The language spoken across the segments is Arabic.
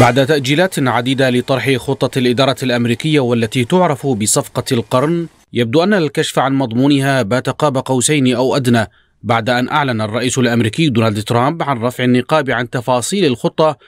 بعد تأجيلات عديدة لطرح خطة الإدارة الأمريكية والتي تعرف بصفقة القرن يبدو أن الكشف عن مضمونها بات قاب قوسين أو أدنى بعد أن أعلن الرئيس الأمريكي دونالد ترامب عن رفع النقاب عن تفاصيل الخطة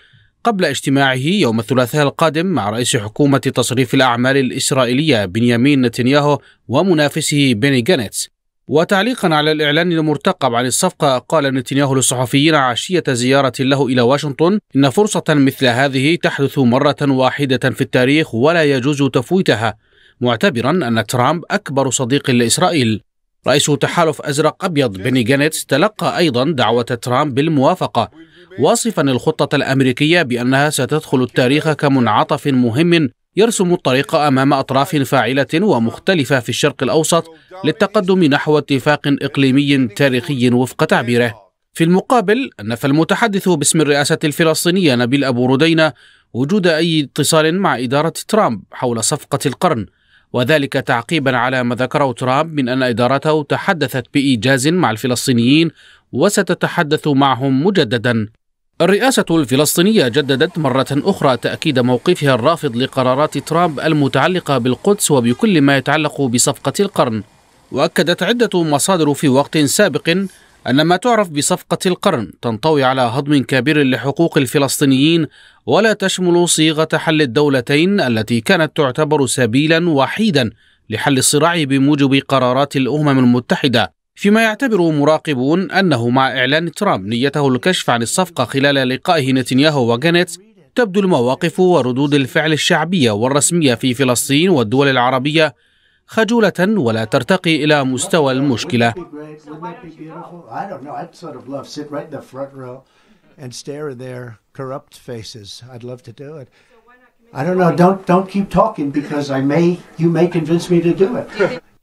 قبل اجتماعه يوم الثلاثاء القادم مع رئيس حكومة تصريف الأعمال الإسرائيلية بنيامين نتنياهو ومنافسه بيني جانيتس وتعليقا على الإعلان المرتقب عن الصفقة قال نتنياهو للصحفيين عشية زيارة له إلى واشنطن إن فرصة مثل هذه تحدث مرة واحدة في التاريخ ولا يجوز تفويتها معتبرا أن ترامب أكبر صديق لإسرائيل رئيس تحالف أزرق أبيض بيني جانيتس تلقى أيضا دعوة ترامب بالموافقة واصفا الخطة الأمريكية بأنها ستدخل التاريخ كمنعطف مهم يرسم الطريق أمام أطراف فاعلة ومختلفة في الشرق الأوسط للتقدم نحو اتفاق إقليمي تاريخي وفق تعبيره في المقابل نفى المتحدث باسم الرئاسة الفلسطينية نبيل أبو ردينة وجود أي اتصال مع إدارة ترامب حول صفقة القرن وذلك تعقيبا على ما ذكره ترامب من أن إدارته تحدثت بإيجاز مع الفلسطينيين وستتحدث معهم مجددا الرئاسة الفلسطينية جددت مرة أخرى تأكيد موقفها الرافض لقرارات ترامب المتعلقة بالقدس وبكل ما يتعلق بصفقة القرن، وأكدت عدة مصادر في وقت سابق أن ما تعرف بصفقة القرن تنطوي على هضم كبير لحقوق الفلسطينيين ولا تشمل صيغة حل الدولتين التي كانت تعتبر سبيلا وحيدا لحل الصراع بموجب قرارات الأمم المتحدة فيما يعتبر مراقبون أنه مع إعلان ترامب نيته الكشف عن الصفقة خلال لقائه نتنياهو وجانيت تبدو المواقف وردود الفعل الشعبية والرسمية في فلسطين والدول العربية خجولة ولا ترتقي إلى مستوى المشكلة I don't know, don't, don't keep talking because I may, you may convince me to do it.